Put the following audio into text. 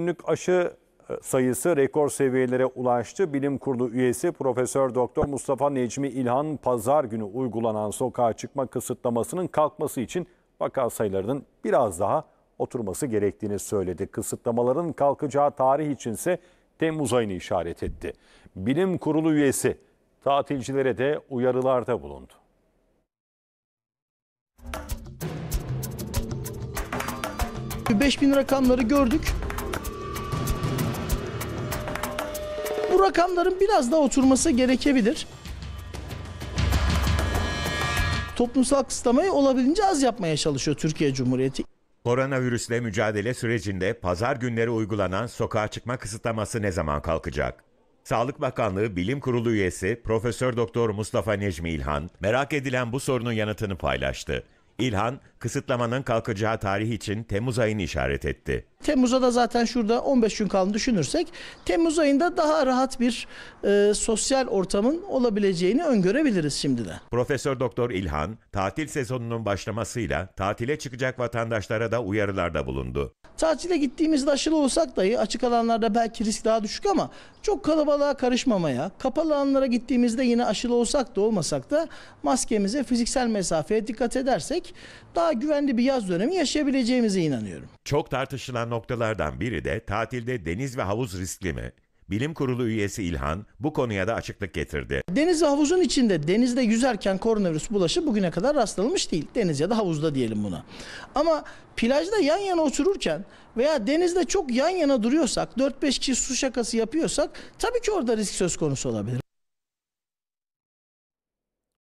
Günlük aşı e, sayısı rekor seviyelere ulaştı. Bilim Kurulu üyesi Profesör Doktor Mustafa Necmi İlhan pazar günü uygulanan sokağa çıkma kısıtlamasının kalkması için vaka sayılarının biraz daha oturması gerektiğini söyledi. Kısıtlamaların kalkacağı tarih içinse Temmuz ayını işaret etti. Bilim Kurulu üyesi tatilcilere de uyarılarda bulundu. bin rakamları gördük. bu rakamların biraz daha oturması gerekebilir. Toplumsal kısıtlamayı olabildiğince az yapmaya çalışıyor Türkiye Cumhuriyeti. Koronavirüsle mücadele sürecinde pazar günleri uygulanan sokağa çıkma kısıtlaması ne zaman kalkacak? Sağlık Bakanlığı Bilim Kurulu üyesi Profesör Doktor Mustafa Necmi İlhan merak edilen bu sorunun yanıtını paylaştı. İlhan, kısıtlamanın kalkacağı tarih için Temmuz ayını işaret etti. Temmuz'a da zaten şurada 15 gün kalın düşünürsek Temmuz ayında daha rahat bir e, sosyal ortamın olabileceğini öngörebiliriz şimdiden. Profesör Doktor İlhan, tatil sezonunun başlamasıyla tatile çıkacak vatandaşlara da uyarılarda bulundu. Tatile gittiğimizde aşılı olsak dahi açık alanlarda belki risk daha düşük ama çok kalabalığa karışmamaya, kapalı alanlara gittiğimizde yine aşılı olsak da olmasak da maskemize, fiziksel mesafeye dikkat edersek daha güvenli bir yaz dönemi yaşayabileceğimize inanıyorum. Çok tartışılan noktalardan biri de tatilde deniz ve havuz riskli mi? Bilim Kurulu üyesi İlhan bu konuya da açıklık getirdi. Deniz havuzun içinde denizde yüzerken koronavirüs bulaşı bugüne kadar rastlanmış değil. Deniz ya da havuzda diyelim buna. Ama plajda yan yana otururken veya denizde çok yan yana duruyorsak, 4-5 kişi su şakası yapıyorsak tabii ki orada risk söz konusu olabilir.